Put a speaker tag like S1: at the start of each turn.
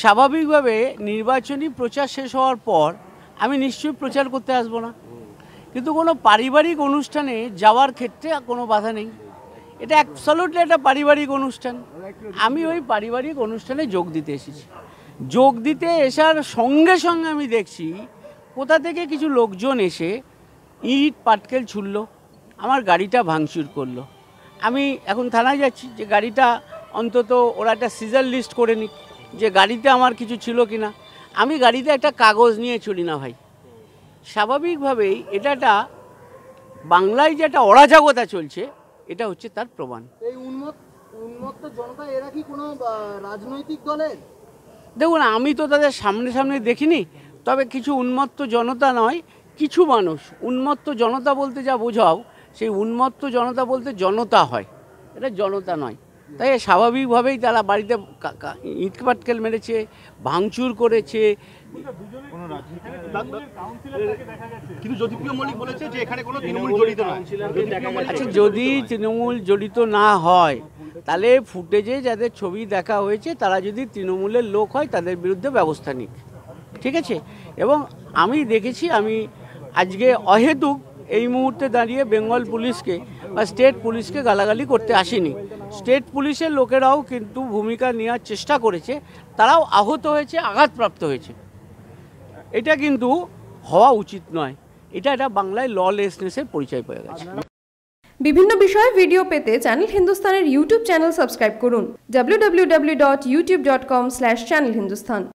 S1: স্বাভাবিকভাবে নির্বাচনী প্রচার শেষ হওয়ার পর আমি নিশ্চয়ই প্রচার করতে আসবো না কিন্তু কোনো পারিবারিক অনুষ্ঠানে যাওয়ার ক্ষেত্রে কোনো বাধা নেই এটা অ্যাবসলুটলি একটা পারিবারিক অনুষ্ঠান আমি ওই পারিবারিক অনুষ্ঠানে যোগ দিতে এসেছি যোগ দিতে এসার সঙ্গে সঙ্গে আমি দেখছি কোথা থেকে কিছু লোকজন এসে ইট পাটকেল ছুড়লো আমার গাড়িটা ভাঙচুর করলো আমি এখন থানায় যাচ্ছি যে গাড়িটা অন্তত ওরা একটা সিজার লিস্ট করে নিক যে গাড়িতে আমার কিছু ছিল কি না আমি গাড়িতে একটা কাগজ নিয়ে চলি না ভাই স্বাভাবিকভাবেই এটা একটা বাংলায় যে একটা অরাজকতা চলছে এটা হচ্ছে তার প্রমাণ উন্মত্ত জনতা এরা কি কোনো রাজনৈতিক দেখুন আমি তো তাদের সামনে সামনে দেখিনি তবে কিছু উন্মত্ত জনতা নয় কিছু মানুষ উন্মত্ত জনতা বলতে যা বোঝাও সেই উন্মত্ত জনতা বলতে জনতা হয় এটা জনতা নয় তাই স্বাভাবিকভাবেই তারা বাড়িতে ইট পাটকেল মেরেছে ভাঙচুর করেছে আচ্ছা যদি তৃণমূল জড়িত না হয় তাহলে ফুটেজে যাদের ছবি দেখা হয়েছে তারা যদি তৃণমূলের লোক হয় তাদের বিরুদ্ধে ব্যবস্থা নিক ঠিক আছে এবং আমি দেখেছি আমি আজকে অহেতুক এই মুহূর্তে দাঁড়িয়ে বেঙ্গল পুলিশকে বা স্টেট পুলিশকে গালাগালি করতে আসেনি স্টেট পুলিশের লোকেরাও কিন্তু ভূমিকা নেওয়ার চেষ্টা করেছে তারাও আহত হয়েছে আঘাতপ্রাপ্ত হয়েছে এটা কিন্তু হওয়া উচিত নয় এটা এটা বাংলায় ললেসনেসের পরিচয় পেয়ে গেছে বিভিন্ন বিষয়ে ভিডিও পেতে চ্যানেল হিন্দুস্তানের ইউটিউব চ্যানেল সাবস্ক্রাইব করুন dot dot YouTube com slash channel Hindustan